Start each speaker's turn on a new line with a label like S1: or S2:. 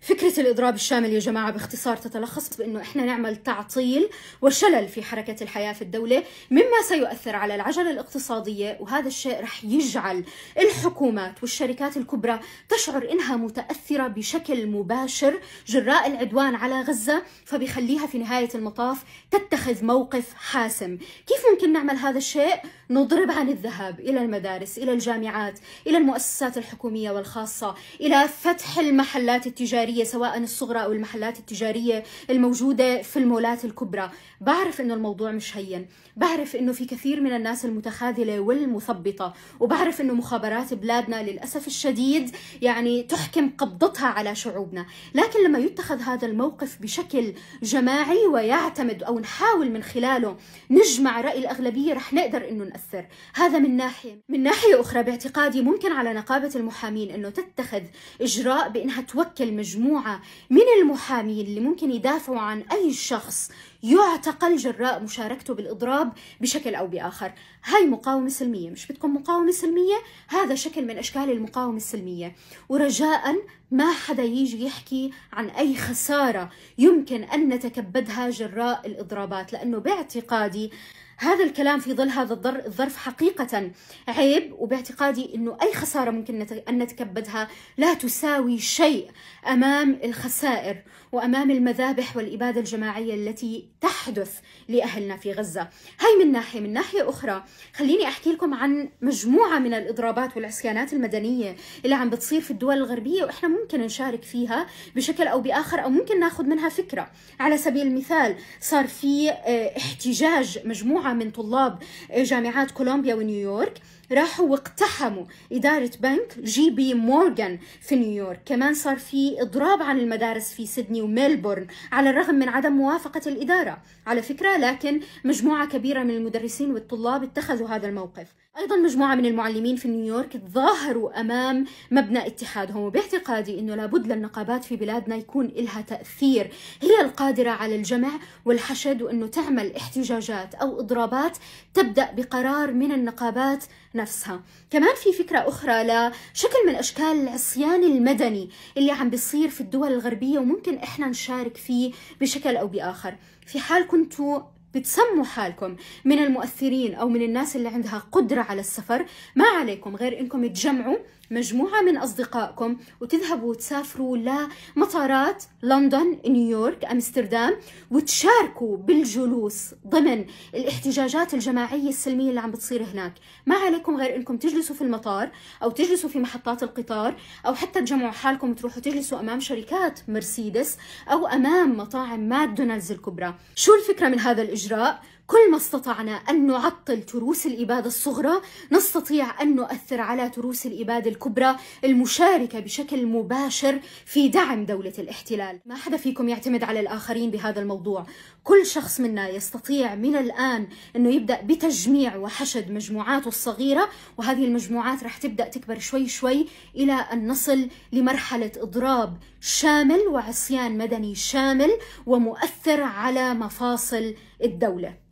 S1: فكرة الإضراب الشامل يا جماعة باختصار تتلخص بأنه إحنا نعمل تعطيل وشلل في حركة الحياة في الدولة مما سيؤثر على العجلة الاقتصادية وهذا الشيء رح يجعل الحكومات والشركات الكبرى تشعر إنها متأثرة بشكل مباشر جراء العدوان على غزة فبيخليها في نهاية المطاف تتخذ موقف حاسم كيف ممكن نعمل هذا الشيء؟ نضرب عن الذهاب إلى المدارس إلى الجامعات إلى المؤسسات الحكومية والخاصة إلى فتح المحلات التجارية التجارية سواء الصغرى أو المحلات التجارية الموجودة في المولات الكبرى بعرف أنه الموضوع مش هين بعرف أنه في كثير من الناس المتخاذلة والمثبطة وبعرف أنه مخابرات بلادنا للأسف الشديد يعني تحكم قبضتها على شعوبنا لكن لما يتخذ هذا الموقف بشكل جماعي ويعتمد أو نحاول من خلاله نجمع رأي الأغلبية رح نقدر أنه نأثر هذا من ناحية من ناحية أخرى باعتقادي ممكن على نقابة المحامين أنه تتخذ إجراء بأنها توكل مجموعة مجموعة من المحامين اللي ممكن يدافعوا عن أي شخص يعتقل جراء مشاركته بالإضراب بشكل أو بآخر هاي مقاومة سلمية مش بدكم مقاومة سلمية هذا شكل من أشكال المقاومة السلمية ورجاء ما حدا يجي يحكي عن أي خسارة يمكن أن نتكبدها جراء الإضرابات لأنه باعتقادي هذا الكلام في ظل هذا الظرف حقيقة عيب وباعتقادي أنه أي خسارة ممكن أن نتكبدها لا تساوي شيء أمام الخسائر وأمام المذابح والإبادة الجماعية التي تحدث لأهلنا في غزة هاي من ناحية من ناحية أخرى خليني أحكي لكم عن مجموعة من الإضرابات والعصيانات المدنية اللي عم بتصير في الدول الغربية وإحنا ممكن نشارك فيها بشكل أو بآخر أو ممكن ناخذ منها فكرة على سبيل المثال صار في آه، احتجاج مجموعة من طلاب آه، جامعات كولومبيا ونيويورك راحوا واقتحموا إدارة بنك جي بي مورغان في نيويورك كمان صار في إضراب عن المدارس في سيدني وميلبورن على الرغم من عدم موافقة الإدارة على فكرة لكن مجموعة كبيرة من المدرسين والطلاب اتخذوا هذا الموقف أيضا مجموعة من المعلمين في نيويورك تظاهروا أمام مبنى اتحادهم وباعتقادي أنه لابد للنقابات في بلادنا يكون إلها تأثير هي القادرة على الجمع والحشد وأنه تعمل احتجاجات أو إضرابات تبدأ بقرار من النقابات نفسها كمان في فكرة أخرى لشكل من أشكال العصيان المدني اللي عم بيصير في الدول الغربية وممكن إحنا نشارك فيه بشكل أو بآخر في حال كنتوا بتسموا حالكم من المؤثرين او من الناس اللي عندها قدره على السفر ما عليكم غير انكم تجمعوا مجموعه من اصدقائكم وتذهبوا وتسافروا لمطارات لندن نيويورك امستردام وتشاركوا بالجلوس ضمن الاحتجاجات الجماعيه السلميه اللي عم بتصير هناك ما عليكم غير انكم تجلسوا في المطار او تجلسوا في محطات القطار او حتى تجمعوا حالكم وتروحوا تجلسوا امام شركات مرسيدس او امام مطاعم ماكدونالدز الكبرى شو الفكره من هذا الإجراء Gujarat كل ما استطعنا أن نعطل تروس الإبادة الصغرى نستطيع أن نؤثر على تروس الإبادة الكبرى المشاركة بشكل مباشر في دعم دولة الاحتلال ما حدا فيكم يعتمد على الآخرين بهذا الموضوع كل شخص منا يستطيع من الآن أنه يبدأ بتجميع وحشد مجموعاته الصغيرة وهذه المجموعات رح تبدأ تكبر شوي شوي إلى أن نصل لمرحلة إضراب شامل وعصيان مدني شامل ومؤثر على مفاصل الدولة